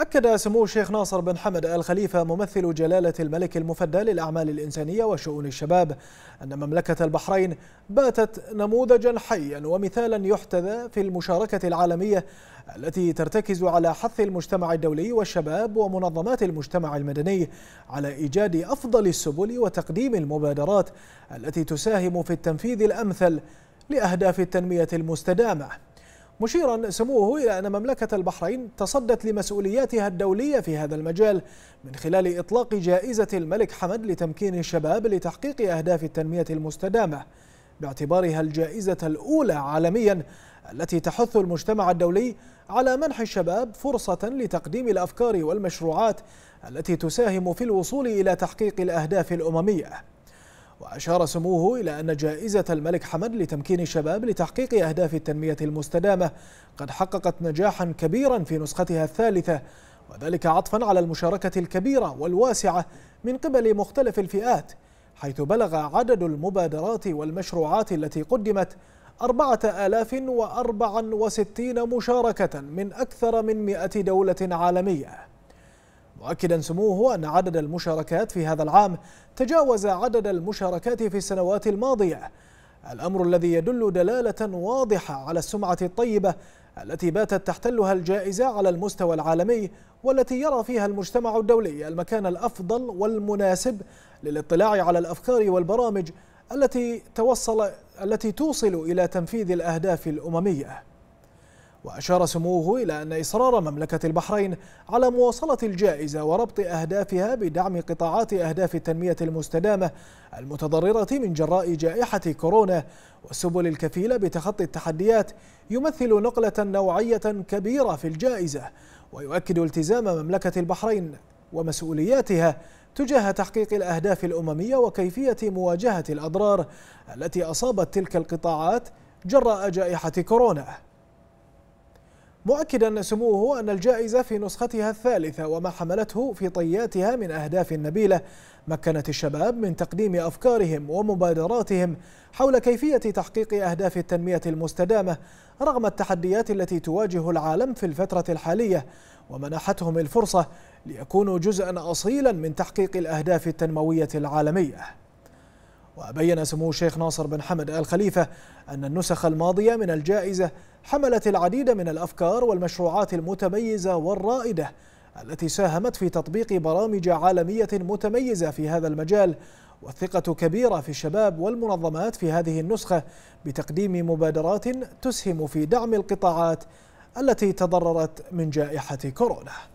أكد سمو الشيخ ناصر بن حمد آل خليفة ممثل جلالة الملك المفدى للأعمال الإنسانية وشؤون الشباب أن مملكة البحرين باتت نموذجا حيا ومثالا يحتذى في المشاركة العالمية التي ترتكز على حث المجتمع الدولي والشباب ومنظمات المجتمع المدني على إيجاد أفضل السبل وتقديم المبادرات التي تساهم في التنفيذ الأمثل لأهداف التنمية المستدامة مشيرا سموه إلى أن مملكة البحرين تصدت لمسؤولياتها الدولية في هذا المجال من خلال إطلاق جائزة الملك حمد لتمكين الشباب لتحقيق أهداف التنمية المستدامة باعتبارها الجائزة الأولى عالميا التي تحث المجتمع الدولي على منح الشباب فرصة لتقديم الأفكار والمشروعات التي تساهم في الوصول إلى تحقيق الأهداف الأممية وأشار سموه إلى أن جائزة الملك حمد لتمكين الشباب لتحقيق أهداف التنمية المستدامة قد حققت نجاحا كبيرا في نسختها الثالثة وذلك عطفا على المشاركة الكبيرة والواسعة من قبل مختلف الفئات حيث بلغ عدد المبادرات والمشروعات التي قدمت 4064 مشاركة من أكثر من 100 دولة عالمية مؤكدا سموه أن عدد المشاركات في هذا العام تجاوز عدد المشاركات في السنوات الماضية الأمر الذي يدل دلالة واضحة على السمعة الطيبة التي باتت تحتلها الجائزة على المستوى العالمي والتي يرى فيها المجتمع الدولي المكان الأفضل والمناسب للاطلاع على الأفكار والبرامج التي توصل التي توصل إلى تنفيذ الأهداف الأممية وأشار سموه إلى أن إصرار مملكة البحرين على مواصلة الجائزة وربط أهدافها بدعم قطاعات أهداف التنمية المستدامة المتضررة من جراء جائحة كورونا والسبل الكفيلة بتخطي التحديات يمثل نقلة نوعية كبيرة في الجائزة ويؤكد التزام مملكة البحرين ومسؤولياتها تجاه تحقيق الأهداف الأممية وكيفية مواجهة الأضرار التي أصابت تلك القطاعات جراء جائحة كورونا مؤكدا سموه أن الجائزة في نسختها الثالثة وما حملته في طياتها من أهداف نبيلة مكنت الشباب من تقديم أفكارهم ومبادراتهم حول كيفية تحقيق أهداف التنمية المستدامة رغم التحديات التي تواجه العالم في الفترة الحالية ومنحتهم الفرصة ليكونوا جزءا أصيلا من تحقيق الأهداف التنموية العالمية وبين سمو الشيخ ناصر بن حمد آل خليفة أن النسخ الماضية من الجائزة حملت العديد من الأفكار والمشروعات المتميزة والرائدة التي ساهمت في تطبيق برامج عالمية متميزة في هذا المجال والثقة كبيرة في الشباب والمنظمات في هذه النسخة بتقديم مبادرات تسهم في دعم القطاعات التي تضررت من جائحة كورونا